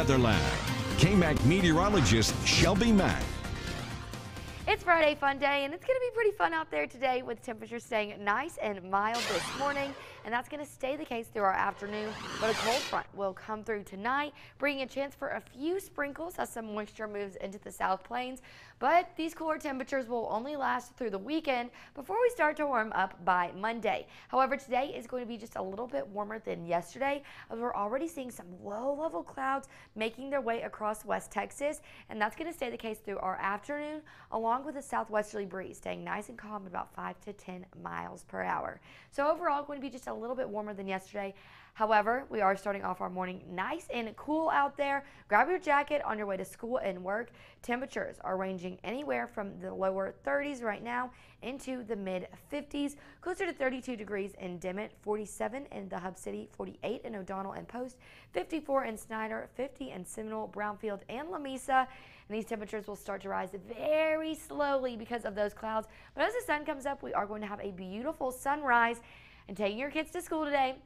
Weather Lab. KMAC meteorologist Shelby Mack. It's Friday Fun Day, and it's going to be pretty fun out there today with temperatures staying nice and mild this morning and that's going to stay the case through our afternoon. But a cold front will come through tonight, bringing a chance for a few sprinkles as some moisture moves into the south plains. But these cooler temperatures will only last through the weekend before we start to warm up by Monday. However, today is going to be just a little bit warmer than yesterday, as we're already seeing some low-level clouds making their way across West Texas, and that's going to stay the case through our afternoon, along with a southwesterly breeze, staying nice and calm at about 5 to 10 miles per hour. So overall, going to be just a a little bit warmer than yesterday. However, we are starting off our morning nice and cool out there. Grab your jacket on your way to school and work. Temperatures are ranging anywhere from the lower 30s right now into the mid 50s, closer to 32 degrees in Dimmitt, 47 in the Hub City, 48 in O'Donnell and Post, 54 in Snyder, 50 in Seminole, Brownfield, and Lamisa. And these temperatures will start to rise very slowly because of those clouds. But as the sun comes up, we are going to have a beautiful sunrise and taking your kids to school today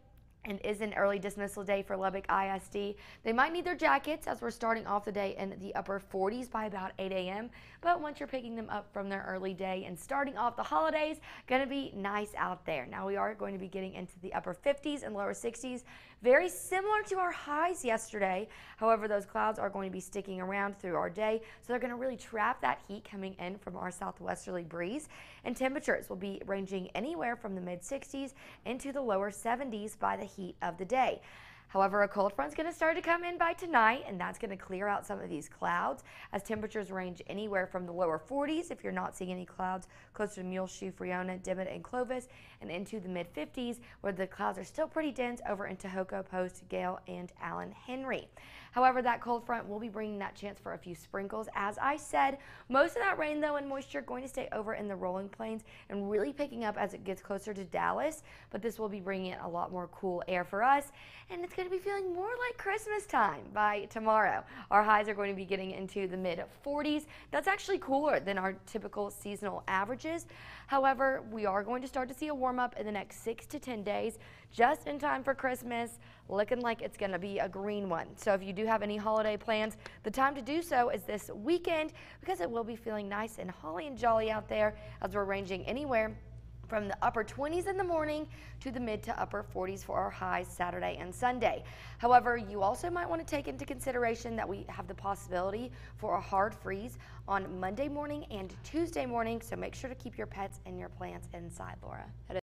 and is an early dismissal day for Lubbock ISD. They might need their jackets as we're starting off the day in the upper 40s by about 8 a.m. But once you're picking them up from their early day and starting off the holidays, gonna be nice out there. Now we are going to be getting into the upper 50s and lower 60s, very similar to our highs yesterday. However, those clouds are going to be sticking around through our day, so they're gonna really trap that heat coming in from our southwesterly breeze. And temperatures will be ranging anywhere from the mid 60s into the lower 70s by the heat of the day. However, a cold front is going to start to come in by tonight, and that's going to clear out some of these clouds as temperatures range anywhere from the lower 40s, if you're not seeing any clouds, closer to Muleshoe, Friona, Dimmitt, and Clovis, and into the mid 50s, where the clouds are still pretty dense over into Hoko, Post, Gale, and Allen Henry. However, that cold front will be bringing that chance for a few sprinkles. As I said, most of that rain though and moisture going to stay over in the rolling plains and really picking up as it gets closer to Dallas, but this will be bringing in a lot more cool air for us and it's going to be feeling more like Christmas time by tomorrow. Our highs are going to be getting into the mid 40s. That's actually cooler than our typical seasonal averages. However, we are going to start to see a warm up in the next 6 to 10 days just in time for Christmas, looking like it's going to be a green one. So if you do you have any holiday plans, the time to do so is this weekend because it will be feeling nice and holly and jolly out there as we're ranging anywhere from the upper 20s in the morning to the mid to upper 40s for our highs Saturday and Sunday. However, you also might want to take into consideration that we have the possibility for a hard freeze on Monday morning and Tuesday morning, so make sure to keep your pets and your plants inside, Laura.